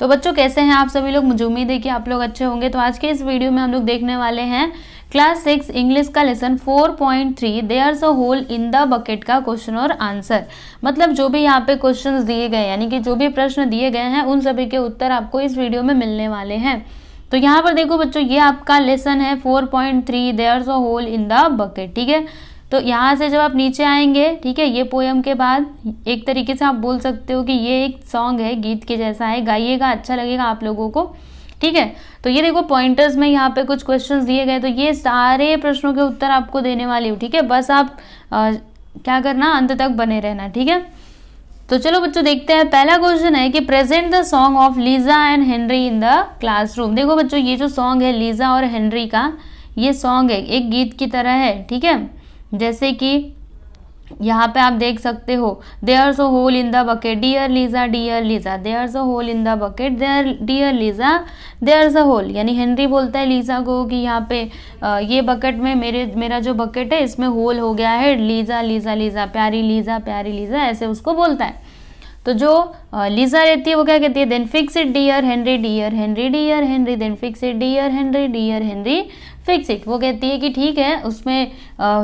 तो बच्चों कैसे हैं आप सभी लोग मुझे उम्मीद है कि आप लोग अच्छे होंगे तो आज के इस वीडियो में हम लोग देखने वाले हैं क्लास सिक्स इंग्लिश का lesson 4.3 point three there's a hole in the bucket का क्वेश्चन और आंसर मतलब जो भी यहाँ पे क्वेश्चंस दिए गए यानी कि जो भी प्रश्न दिए गए हैं उन सभी के उत्तर आपको इस वीडियो में मिलने वाले हैं तो यहाँ पर देखो बच्चों ये आपका लेसन है 4.3 point three there's a hole in the bucket ठीक है तो यहाँ से जब आप नीचे आएंगे ठीक है ये पोएम के बाद एक तरीके से आप बोल सकते हो कि ये एक सॉन्ग है गीत के जैसा है गाइएगा अच्छा लगेगा आप लोगों को ठीक है तो ये देखो पॉइंटर्स में यहाँ पे कुछ क्वेश्चंस दिए गए तो ये सारे प्रश्नों के उत्तर आपको देने वाली हूँ ठीक है बस आप आ, क्या करना अंत तक बने रहना ठीक है तो चलो बच्चों देखते हैं पहला क्वेश्चन है कि present the song of Lisa and Henry in the classroom देखो बच्चों ये जो सॉन्ग है लीजा और हेनरी का ये सॉन्ग है एक गीत की तरह है ठीक है जैसे कि यहाँ पे आप देख सकते हो there's a hole in the bucket dear Lisa dear Lisa there's a hole in the bucket there dear Lisa there's a hole यानी हेनरी बोलता है लीजा को कि यहाँ पे ये बकेट में मेरे मेरा जो बकेट है इसमें होल हो गया है लीजा लीजा लीजा प्यारी लीजा प्यारी लीजा ऐसे उसको बोलता है तो जो लीजा रहती है वो क्या कहती है then fix it dear Henry dear Henry dear Henry then fix it dear Henry dear Henry fix it वो कहती है कि ठीक है उसमें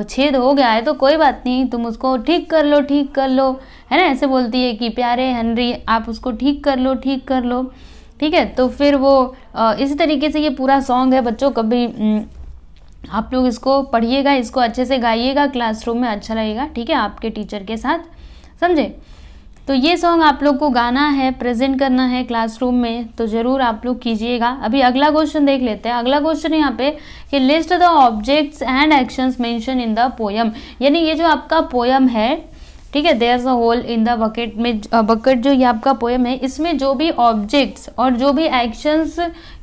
छेद हो गया है तो कोई बात नहीं तुम उसको ठीक कर लो ठीक कर लो है ना ऐसे बोलती है कि प्यारे हनरी आप उसको ठीक कर लो ठीक कर लो ठीक है तो फिर वो इसी तरीके से ये पूरा सॉन्ग है बच्चों कभी आप लोग इसको पढ़िएगा इसको अच्छे से गाइएगा क्लासरूम में अच्छा लगेगा ठीक है आपके टीचर के साथ समझे तो ये सॉन्ग आप लोग को गाना है प्रेजेंट करना है क्लासरूम में तो ज़रूर आप लोग कीजिएगा अभी अगला क्वेश्चन देख लेते हैं अगला क्वेश्चन यहाँ पे कि list the objects and actions mention in the poem यानी ये जो आपका पोयम है ठीक है there a hole in the bucket में बकेट जो ये आपका पोयम है इसमें जो भी ऑब्जेक्ट्स और जो भी एक्शंस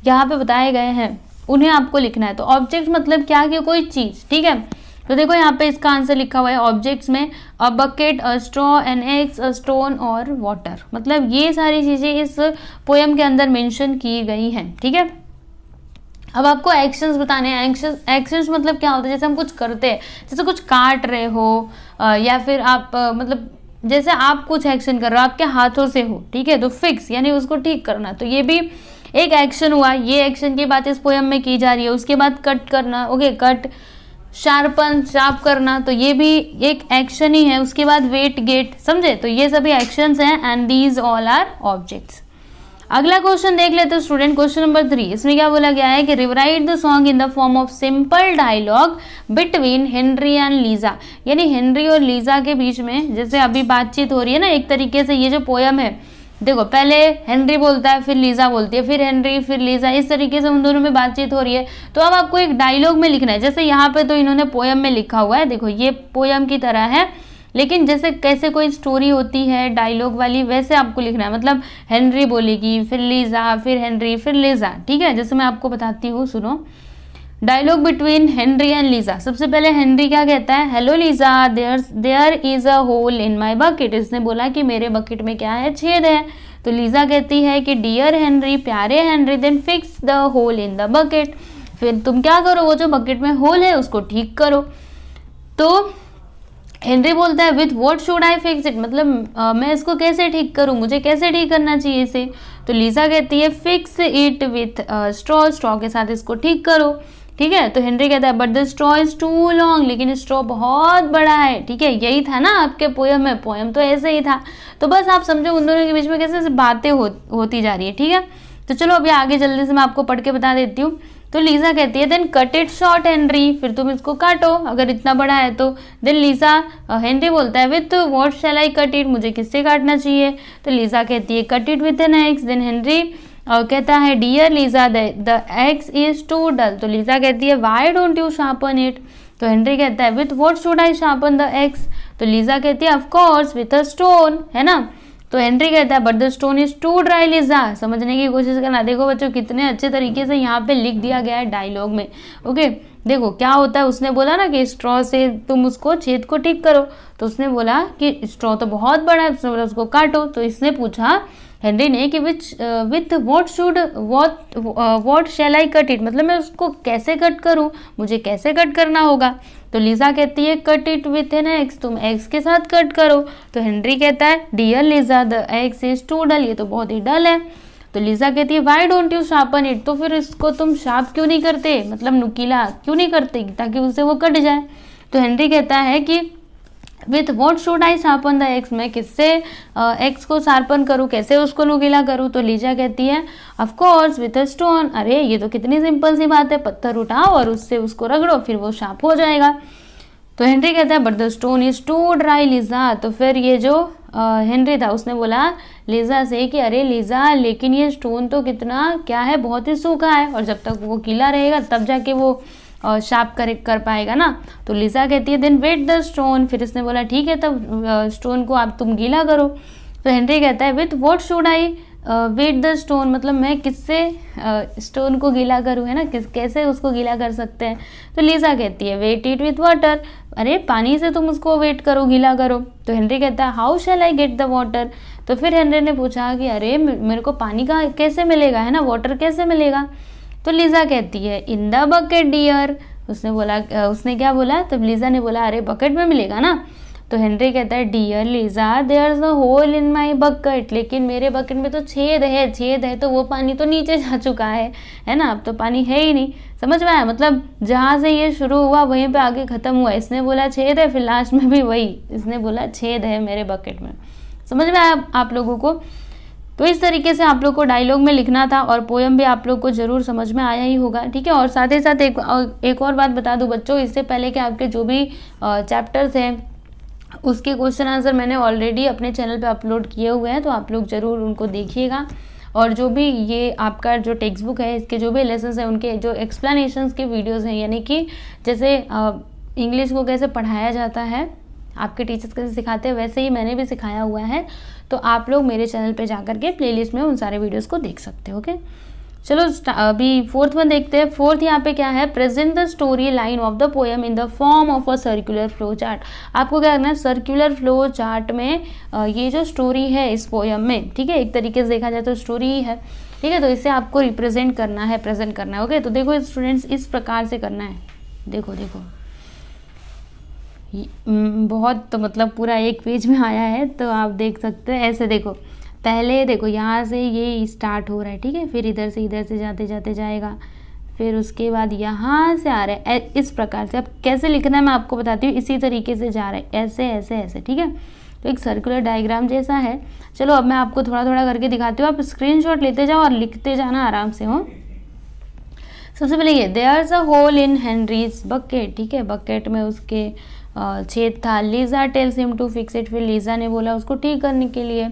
यहाँ पे बताए गए हैं उन्हें आपको लिखना है तो ऑब्जेक्ट मतलब क्या कि कोई चीज़ ठीक है तो देखो यहाँ पे इसका आंसर लिखा हुआ है ऑब्जेक्ट्स में a bucket a straw an axe a stone और वाटर मतलब ये सारी चीज़ें इस पोएम के अंदर मेंशन की गई हैं ठीक है अब आपको एक्शंस बताने हैं एक्शंस एक्शंस मतलब क्या होता है जैसे हम कुछ करते हैं जैसे कुछ काट रहे हो या फिर आप मतलब जैसे आप कुछ एक्शन कर रहे हो आपके हाथों से हो ठीक है तो फिक्स यानी उसको ठीक करना तो ये भी एक एक्शन हुआ ये एक्शन की बात इस पोएम में की जा रही है उसके बाद कट करना ओके कट शार्पन शार्प करना तो ये भी एक एक्शन ही है उसके बाद वेट गेट समझे तो ये सभी एक्शन हैं and these all are objects अगला क्वेश्चन देख लेते हैं स्टूडेंट क्वेश्चन नंबर थ्री इसमें क्या बोला गया है कि rewrite the song in the form of simple dialogue between Henry and Lisa यानी हेनरी और लीजा के बीच में जैसे अभी बातचीत हो रही है ना एक तरीके से ये जो पोयम है देखो पहले हेनरी बोलता है फिर लीजा बोलती है फिर हेनरी फिर लीजा इस तरीके से उन दोनों में बातचीत हो रही है तो अब आपको एक डायलॉग में लिखना है जैसे यहाँ पे तो इन्होंने पोयम में लिखा हुआ है देखो ये पोयम की तरह है लेकिन जैसे कैसे कोई स्टोरी होती है डायलॉग वाली वैसे आपको लिखना है मतलब हेनरी बोलेगी फिर लीजा फिर हेनरी फिर लीजा ठीक है जैसे मैं आपको बताती हूँ सुनो dialogue between Henry and Lisa सबसे पहले हेनरी क्या कहता है hello Lisa there there is a hole in my bucket इसने बोला कि मेरे बकेट में क्या है छेद है तो लीजा कहती है कि डियर हेनरी प्यारे Henry then fix the hole in the bucket फिर तुम क्या करो वो जो बकेट में होल है उसको ठीक करो तो हेनरी बोलता है with what should I fix it मतलब आ, मैं इसको कैसे ठीक करूँ मुझे कैसे ठीक करना चाहिए इसे तो लीजा कहती है fix it with straw straw के साथ इसको ठीक करो ठीक है तो हेनरी कहता है but the straw is too long लेकिन स्ट्रॉ बहुत बड़ा है ठीक है यही था ना आपके पोयम में पोएम तो ऐसे ही था तो बस आप समझो उन दोनों के बीच में कैसे बातें हो, होती जा रही है ठीक है तो चलो अभी आगे जल्दी से मैं आपको पढ़ के बता देती हूँ तो लीजा कहती है then cut it short Henry फिर तुम इसको काटो अगर इतना बड़ा है तो देन लीजा हेनरी बोलता है with what shall I cut it मुझे किससे काटना चाहिए तो लीजा कहती है cut it with an axe then Henry और कहता है dear Lisa the axe is too dull तो लीजा कहती है why don't you sharpen it तो हेनरी कहता है with what should I sharpen the axe तो लीजा कहती है ऑफकोर्स विथ अ स्टोन है ना तो हेनरी कहता है but the stone is too dry Lisa समझने की कोशिश करना देखो बच्चों कितने अच्छे तरीके से यहाँ पे लिख दिया गया है डायलॉग में ओके देखो क्या होता है उसने बोला ना कि स्ट्रॉ से तुम उसको छेद को ठीक करो तो उसने बोला कि स्ट्रॉ तो बहुत बड़ा है उसने बोला उसको काटो तो इसने पूछा हेनरी ने कि which with what should what what shall I cut it मतलब मैं उसको कैसे कट करूँ मुझे कैसे कट करना होगा तो लीजा कहती है cut it with an axe तुम एक्स के साथ कट करो तो हेनरी कहता है dear Lisa the axe is too dull ये तो बहुत ही डल है तो लीजा कहती है why don't you sharpen it तो फिर इसको तुम शार्प क्यों नहीं करते मतलब नुकीला क्यों नहीं करते ताकि उससे वो कट जाए तो हेनरी कहता है कि with what should I sharpen the axe मैं किससे एक्स को शार्पन करूँ कैसे उसको नुकीला करूँ तो लीजा कहती है ऑफकोर्स विथ अ स्टोन अरे ये तो कितनी सिंपल सी बात है पत्थर उठाओ और उससे उसको रगड़ो फिर वो शार्प हो जाएगा तो हेनरी कहता है but the stone is too dry Lisa तो फिर ये जो हेनरी uh, था उसने बोला लीजा से कि अरे लीजा लेकिन ये स्टोन तो कितना क्या है बहुत ही सूखा है और जब तक वो गीला रहेगा तब जाके वो शार्प कर कर पाएगा ना तो लिसा कहती है देन वेट द स्टोन फिर इसने बोला ठीक है तब स्टोन को आप तुम गीला करो तो हेनरी कहता है with what should I wet the stone मतलब मैं किससे स्टोन uh, को गीला करूँ है ना किस कैसे उसको गीला कर सकते हैं तो लीजा कहती है वेट इट विथ वाटर अरे पानी से तुम उसको वेट करो गीला करो तो हेनरी कहता है how shall I get the water तो फिर हेनरी ने पूछा कि अरे मेरे को पानी का कैसे मिलेगा है ना वाटर कैसे मिलेगा तो लीज़ा कहती है इन द बकेट डियर उसने बोला उसने क्या बोला तब लीज़ा ने बोला अरे बकेट में मिलेगा ना तो हेनरी कहता है dear Lisa there is a hole in my bucket लेकिन मेरे बकेट में तो छेद है छेद है तो वो पानी तो नीचे जा चुका है है ना अब तो पानी है ही नहीं समझ में आया मतलब जहाँ से ये शुरू हुआ वहीं पे आगे ख़त्म हुआ इसने बोला छेद है फिर लास्ट में भी वही इसने बोला छेद है मेरे बकेट में समझ में आया आप लोगों को तो इस तरीके से आप लोग को डायलॉग में लिखना था और पोएम भी आप लोग को ज़रूर समझ में आया ही होगा ठीक है और साथ ही साथ एक एक और बात बता दूँ बच्चों इससे पहले कि आपके जो भी चैप्टर्स हैं उसके क्वेश्चन आंसर मैंने ऑलरेडी अपने चैनल पे अपलोड किए हुए हैं तो आप लोग ज़रूर उनको देखिएगा और जो भी ये आपका जो टेक्स्ट बुक है इसके जो भी लेसन हैं उनके जो एक्सप्लेनेशंस के वीडियोस हैं यानी कि जैसे इंग्लिश को कैसे पढ़ाया जाता है आपके टीचर्स कैसे सिखाते हैं वैसे ही मैंने भी सिखाया हुआ है तो आप लोग मेरे चैनल पे जाकर के प्लेलिस्ट में उन सारे वीडियोस को देख सकते हो ओके चलो अभी फोर्थ वन देखते हैं फोर्थ यहाँ पे क्या है present the story line of the poem in the form of a circular flow chart आपको क्या करना है सर्कुलर फ्लो चार्ट में ये जो स्टोरी है इस पोएम में ठीक है एक तरीके से देखा जाए तो स्टोरी ही है ठीक है तो इसे आपको रिप्रेजेंट करना है प्रेजेंट करना है ओके तो देखो स्टूडेंट्स इस प्रकार से करना है देखो देखो हम्म, बहुत तो मतलब पूरा एक पेज में आया है तो आप देख सकते हैं ऐसे देखो पहले देखो यहाँ से ये स्टार्ट हो रहा है ठीक है फिर इधर से इधर से जाते जाते जाएगा फिर उसके बाद यहाँ से आ रहा है इस प्रकार से अब कैसे लिखना है मैं आपको बताती हूँ इसी तरीके से जा रहा है ऐसे ऐसे ऐसे ठीक है तो एक सर्कुलर डायग्राम जैसा है चलो अब मैं आपको थोड़ा थोड़ा करके दिखाती हूँ आप स्क्रीनशॉट लेते जाओ और लिखते जाना आराम से हो सबसे पहले ये there's a hole in Henry's bucket ठीक है बकेट में उसके छेद था Lisa tells him to fix it फिर लीजा ने बोला उसको ठीक करने के लिए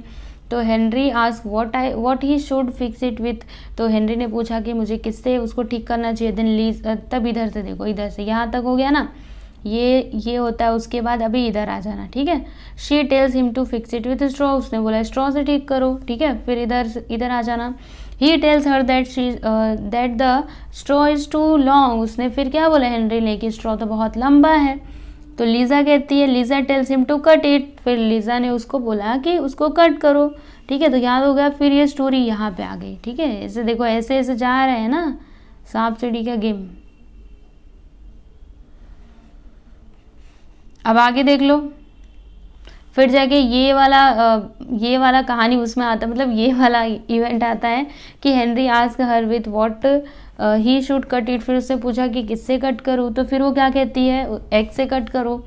तो हेनरी आज what I what he should fix it with तो हेनरी ने पूछा कि मुझे किससे उसको ठीक करना चाहिए देन लीज तब इधर से देखो इधर से यहाँ तक हो गया ना ये ये होता है उसके बाद अभी इधर आ जाना ठीक है she tells him to fix it with straw उसने बोला स्ट्रॉ से ठीक करो ठीक है फिर इधर इधर आ जाना he tells her that she that the straw is too long उसने फिर क्या बोला हेनरी ने कि स्ट्रॉ तो बहुत लंबा है तो लीज़ा कहती है Lisa tells him to cut it फिर लीज़ा ने उसको बोला कि उसको कट करो ठीक है तो याद हो गया फिर ये स्टोरी यहाँ पे आ गई ठीक है ऐसे देखो ऐसे ऐसे जा रहे हैं ना सांप सीढ़ी का गेम अब आगे देख लो फिर जाके ये वाला ये वाला कहानी उसमें आता मतलब ये वाला इवेंट आता है कि हेनरी आज her with what he should cut it फिर उससे पूछा कि किससे कट करूँ तो फिर वो क्या कहती है एग से कट करो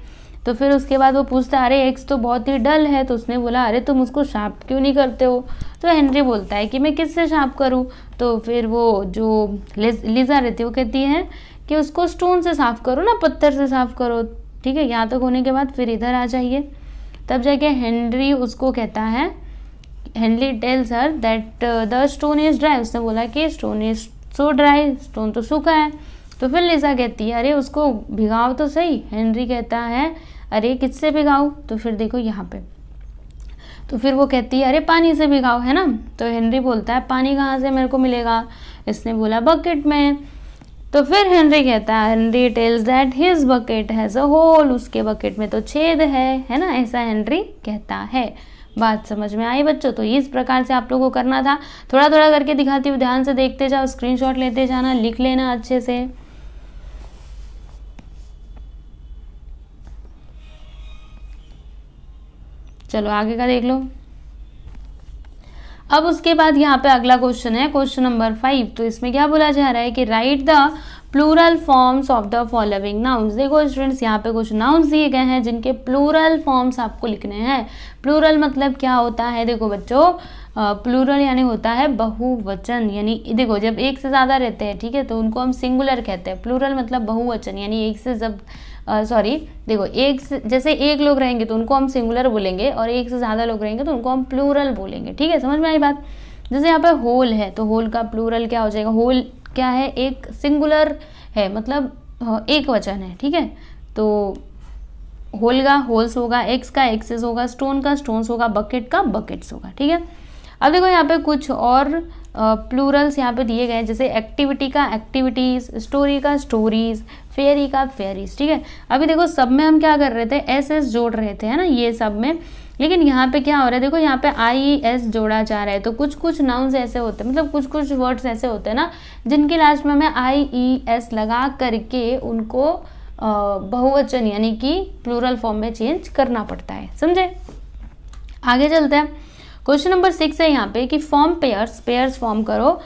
तो फिर उसके बाद वो पूछता है अरे एक्स तो बहुत ही डल है तो उसने बोला अरे तुम उसको शार्प क्यों नहीं करते हो तो हेनरी बोलता है कि मैं किससे शार्प करूँ तो फिर वो जो लिजा रहती है वो कहती है कि उसको स्टोन से साफ़ करो ना पत्थर से साफ़ करो ठीक है यहाँ तक होने के बाद फिर इधर आ जाइए तब जाके हेनरी उसको कहता है Henry tells her that the stone is dry उसने बोला कि stone is so dry stone तो सूखा है तो फिर लिसा कहती है अरे उसको भिगाओ तो सही हेनरी कहता है अरे किससे भिगाओ तो फिर देखो यहाँ पे तो फिर वो कहती है अरे पानी से भिगाओ है ना तो हेनरी बोलता है पानी कहाँ से मेरे को मिलेगा इसने बोला बकेट में तो फिर हेनरी कहता है Henry tells that his bucket has a hole उसके बकेट में तो छेद है है ना ऐसा हेनरी कहता है बात समझ में आई बच्चों तो इस प्रकार से आप लोगों को करना था थोड़ा थोड़ा करके दिखाती हूँ ध्यान से देखते जाओ स्क्रीनशॉट लेते जाना लिख लेना अच्छे से चलो आगे का देख लो अब उसके बाद यहाँ पे अगला क्वेश्चन है क्वेश्चन नंबर फाइव तो इसमें क्या बोला जा रहा है कि write the plural forms of the following nouns देखो स्टूडेंट्स यहाँ पे कुछ नाउन्स दिए गए हैं जिनके प्लूरल फॉर्म्स आपको लिखने हैं प्लूरल मतलब क्या होता है देखो बच्चों प्लूरल यानी होता है बहुवचन यानी देखो जब एक से ज़्यादा रहते हैं ठीक है तो उनको हम सिंगुलर कहते हैं प्लूरल मतलब बहुवचन यानी एक से जब सॉरी देखो एक से जैसे एक लोग रहेंगे तो उनको हम सिंगुलर बोलेंगे और एक से ज़्यादा लोग रहेंगे तो उनको हम प्लूरल बोलेंगे ठीक है समझ में आई बात जैसे यहाँ पर होल है तो होल का प्लूरल क्या हो जाएगा होल क्या है एक सिंगुलर है मतलब एक वचन है ठीक है तो होलगा होल्स होगा एक्स का एक्सेस होगा स्टोन का स्टोन्स होगा बकेट का बकेट्स होगा ठीक है अब देखो यहाँ पे कुछ और प्लूरल्स यहाँ पे दिए गए हैं जैसे एक्टिविटी का एक्टिविटीज़ स्टोरी का स्टोरीज़ फेरी का फेरीज ठीक है अभी देखो सब में हम क्या कर रहे थे एस एस जोड़ रहे थे है ना ये सब में लेकिन यहाँ पे क्या हो रहा है देखो यहाँ पे आई एस e जोड़ा जा रहा है तो कुछ कुछ नाउन्स ऐसे होते हैं मतलब कुछ कुछ वर्ड्स ऐसे होते हैं ना जिनके लास्ट में हमें आई ई एस लगा करके उनको बहुवचन यानी कि प्लूरल फॉर्म में चेंज करना पड़ता है समझे आगे चलते हैं क्वेश्चन नंबर सिक्स है यहाँ पे कि फॉर्म पेयर्स पेयर्स फॉर्म करो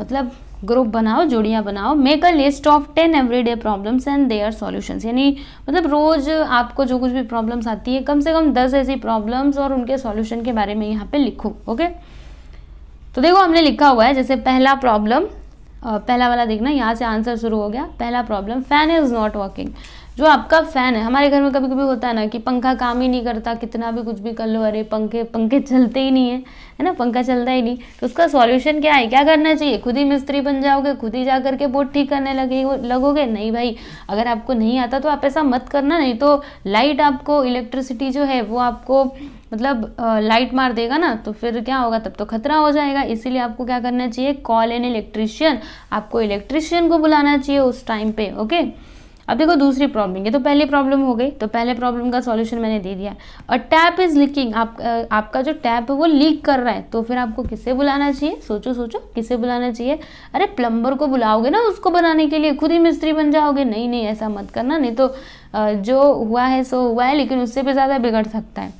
मतलब ग्रुप बनाओ जोड़ियाँ बनाओ make a list of ten everyday problems and our solutions यानी मतलब रोज़ आपको जो कुछ भी प्रॉब्लम्स आती है कम से कम दस ऐसी प्रॉब्लम्स और उनके सॉल्यूशन के बारे में यहाँ पे लिखो ओके तो देखो हमने लिखा हुआ है जैसे पहला प्रॉब्लम पहला वाला देखना यहाँ से आंसर शुरू हो गया पहला problem fan is not working जो आपका फ़ैन है हमारे घर में कभी कभी होता है ना कि पंखा काम ही नहीं करता कितना भी कुछ भी कर लो अरे पंखे पंखे चलते ही नहीं है है ना पंखा चलता ही नहीं तो उसका सॉल्यूशन क्या है क्या करना चाहिए खुद ही मिस्त्री बन जाओगे खुद ही जा करके बोर्ड ठीक करने लगे लगोगे नहीं भाई अगर आपको नहीं आता तो आप ऐसा मत करना नहीं तो लाइट आपको इलेक्ट्रिसिटी जो है वो आपको मतलब लाइट मार देगा ना तो फिर क्या होगा तब तो खतरा हो जाएगा इसीलिए आपको क्या करना चाहिए कॉल एन इलेक्ट्रिशियन आपको इलेक्ट्रिशियन को बुलाना चाहिए उस टाइम पे ओके अब देखो दूसरी प्रॉब्लम ये तो पहली प्रॉब्लम हो गई तो पहले प्रॉब्लम का सॉल्यूशन मैंने दे दिया और टैप इज़ लीकिंग आप आपका जो टैप है वो लीक कर रहा है तो फिर आपको किसे बुलाना चाहिए सोचो सोचो किसे बुलाना चाहिए अरे प्लम्बर को बुलाओगे ना उसको बनाने के लिए खुद ही मिस्त्री बन जाओगे नहीं नहीं ऐसा मत करना नहीं तो जो हुआ है सो हुआ है लेकिन उससे भी ज़्यादा बिगड़ सकता है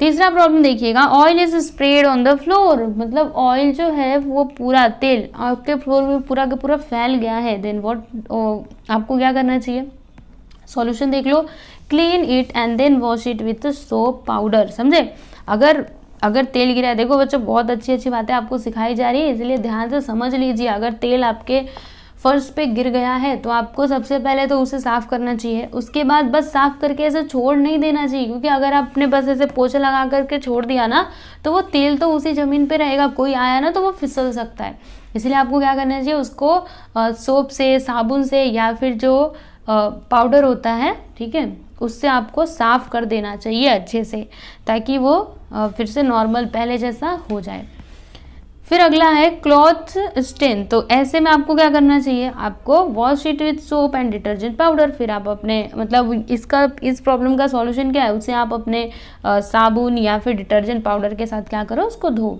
तीसरा प्रॉब्लम देखिएगा oil is spread on the floor मतलब ऑयल जो है वो पूरा तेल आपके फ्लोर में पूरा का पूरा फैल गया है देन वॉट आपको क्या करना चाहिए सॉल्यूशन देख लो clean it and then wash it with soap powder समझे अगर अगर तेल गिरा है देखो बच्चों बहुत अच्छी अच्छी बातें आपको सिखाई जा रही है इसलिए ध्यान से समझ लीजिए अगर तेल आपके फर्श पे गिर गया है तो आपको सबसे पहले तो उसे साफ़ करना चाहिए उसके बाद बस साफ़ करके ऐसे छोड़ नहीं देना चाहिए क्योंकि अगर आपने बस ऐसे पोछा लगा करके छोड़ दिया ना तो वो तेल तो उसी ज़मीन पे रहेगा कोई आया ना तो वो फिसल सकता है इसलिए आपको क्या करना चाहिए उसको सोप से साबुन से या फिर जो पाउडर होता है ठीक है उससे आपको साफ़ कर देना चाहिए अच्छे से ताकि वो फिर से नॉर्मल पहले जैसा हो जाए फिर अगला है क्लॉथ स्टेन तो ऐसे में आपको क्या करना चाहिए आपको wash it with soap and detergent powder फिर आप अपने मतलब इसका इस प्रॉब्लम का सॉल्यूशन क्या है उसे आप अपने साबुन या फिर डिटर्जेंट पाउडर के साथ क्या करो उसको धो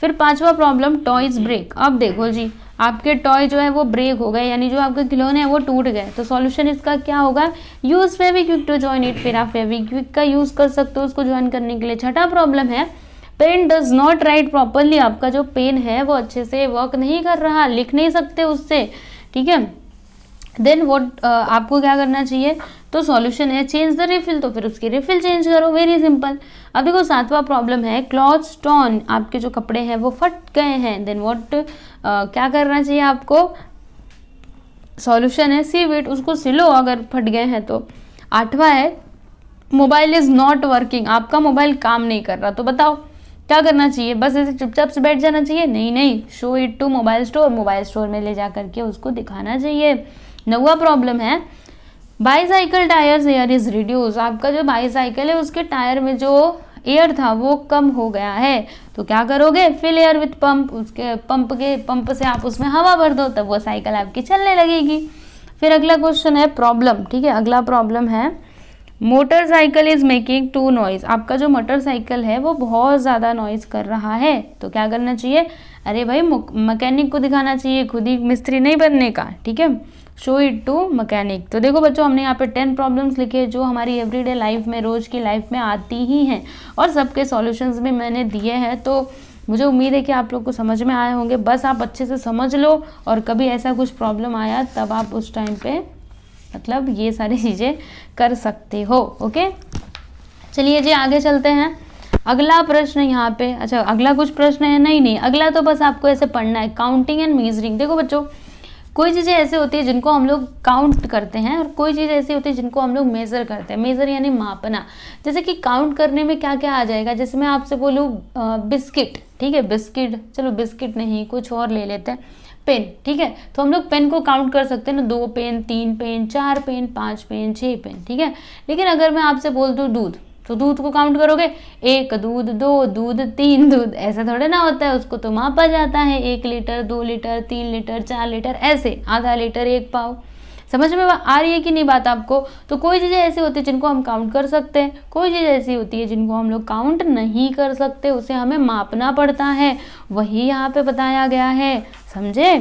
फिर पांचवा प्रॉब्लम टॉयज ब्रेक अब देखो जी आपके टॉय जो है वो ब्रेक हो गए यानी जो आपके खिलौने हैं वो टूट गए तो सॉल्यूशन इसका क्या होगा use Fevikwik to join it फिर आप फेविक्विक का यूज़ कर सकते हो उसको ज्वाइन करने के लिए छठा प्रॉब्लम है pen does not write properly आपका जो पेन है वो अच्छे से वर्क नहीं कर रहा लिख नहीं सकते उससे ठीक है देन वॉट uh, आपको क्या करना चाहिए तो सॉल्यूशन है चेंज द रिफिल तो फिर उसकी रिफिल चेंज करो वेरी सिंपल अब देखो सातवां प्रॉब्लम है क्लॉथ स्टोन आपके जो कपड़े हैं वो फट गए हैं देन वॉट uh, क्या करना चाहिए आपको सॉल्यूशन है सी वेट उसको सिलो अगर फट गए हैं तो आठवां है मोबाइल इज़ नॉट वर्किंग आपका मोबाइल काम नहीं कर रहा तो बताओ क्या करना चाहिए बस ऐसे चुपचाप से बैठ जाना चाहिए नहीं नहीं show it to mobile store mobile store में ले जा करके उसको दिखाना चाहिए नवा प्रॉब्लम है bicycle tyres air is reduce आपका जो बाईसाइकिल है उसके टायर में जो एयर था वो कम हो गया है तो क्या करोगे फिल एयर विथ पंप उसके पंप के पंप से आप उसमें हवा भर दो तब वो साइकिल आपकी चलने लगेगी फिर अगला क्वेश्चन है प्रॉब्लम ठीक है अगला प्रॉब्लम है motorcycle is making too noise आपका जो मोटरसाइकिल है वो बहुत ज़्यादा नॉइज़ कर रहा है तो क्या करना चाहिए अरे भाई मकैनिक को दिखाना चाहिए खुद ही मिस्त्री नहीं बनने का ठीक है शो इट टू मकैनिक तो देखो बच्चों हमने यहाँ पे टेन प्रॉब्लम्स लिखे जो हमारी एवरीडे लाइफ में रोज़ की लाइफ में आती ही हैं और सबके सॉल्यूशंस भी मैंने दिए हैं तो मुझे उम्मीद है कि आप लोग को समझ में आए होंगे बस आप अच्छे से समझ लो और कभी ऐसा कुछ प्रॉब्लम आया तब आप उस टाइम पे मतलब ये सारी चीज़ें कर सकते हो ओके चलिए जी आगे चलते हैं अगला प्रश्न यहाँ पे अच्छा अगला कुछ प्रश्न है नहीं नहीं अगला तो बस आपको ऐसे पढ़ना है काउंटिंग एंड मेजरिंग देखो बच्चों कोई चीज़ें ऐसी होती है जिनको हम लोग काउंट करते हैं और कोई चीज़ ऐसी होती है जिनको हम लोग मेज़र करते हैं मेज़र यानी मापना जैसे कि काउंट करने में क्या क्या आ जाएगा जैसे मैं आपसे बोलूँ बिस्किट ठीक है बिस्किट चलो बिस्किट नहीं कुछ और ले लेते हैं पेन ठीक है तो हम लोग पेन को काउंट कर सकते हैं ना दो पेन तीन पेन चार पेन पाँच पेन छः पेन ठीक है लेकिन अगर मैं आपसे बोल दूँ दूध तो दूध को काउंट करोगे एक दूध दो दूध तीन दूध ऐसा थोड़े ना होता है उसको तो मापा जाता है एक लीटर दो लीटर तीन लीटर चार लीटर ऐसे आधा लीटर एक पाव समझ में आ रही है कि नहीं बात आपको तो कोई चीज़ें ऐसी होती है जिनको हम काउंट कर सकते हैं कोई चीज़ ऐसी होती है जिनको हम लोग काउंट नहीं कर सकते उसे हमें मापना पड़ता है वही यहाँ पे बताया गया है समझे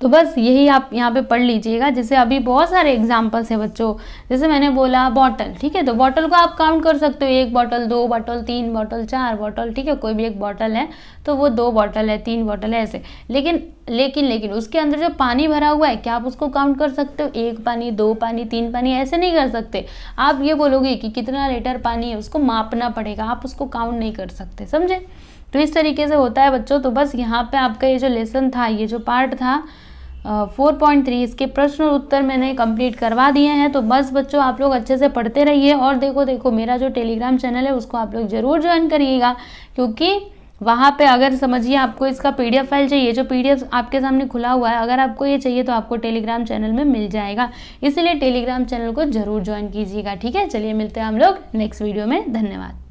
तो बस यही आप यहाँ पे पढ़ लीजिएगा जैसे अभी बहुत सारे एग्जाम्पल्स हैं बच्चों जैसे मैंने बोला बॉटल ठीक है तो बॉटल को आप काउंट कर सकते हो एक बॉटल दो बॉटल तीन बॉटल चार बॉटल ठीक है कोई भी एक बॉटल है तो वो दो बॉटल है तीन बॉटल है ऐसे लेकिन लेकिन लेकिन उसके अंदर जो पानी भरा हुआ है क्या आप उसको काउंट कर सकते हो एक पानी दो पानी तीन पानी ऐसे नहीं कर सकते आप ये बोलोगे कि कितना लीटर पानी है उसको मापना पड़ेगा आप उसको काउंट नहीं कर सकते समझे तो इस तरीके से होता है बच्चों तो बस यहाँ पे आपका ये जो लेसन था ये जो पार्ट था फोर पॉइंट थ्री इसके प्रश्न और उत्तर मैंने कंप्लीट करवा दिए हैं तो बस बच्चों आप लोग अच्छे से पढ़ते रहिए और देखो देखो मेरा जो टेलीग्राम चैनल है उसको आप लोग ज़रूर ज्वाइन करिएगा क्योंकि वहाँ पे अगर समझिए आपको इसका पीडीएफ फाइल चाहिए जो पीडीएफ आपके सामने खुला हुआ है अगर आपको ये चाहिए तो आपको टेलीग्राम चैनल में मिल जाएगा इसीलिए टेलीग्राम चैनल को जरूर ज्वाइन कीजिएगा ठीक है चलिए मिलते हैं हम लोग नेक्स्ट वीडियो में धन्यवाद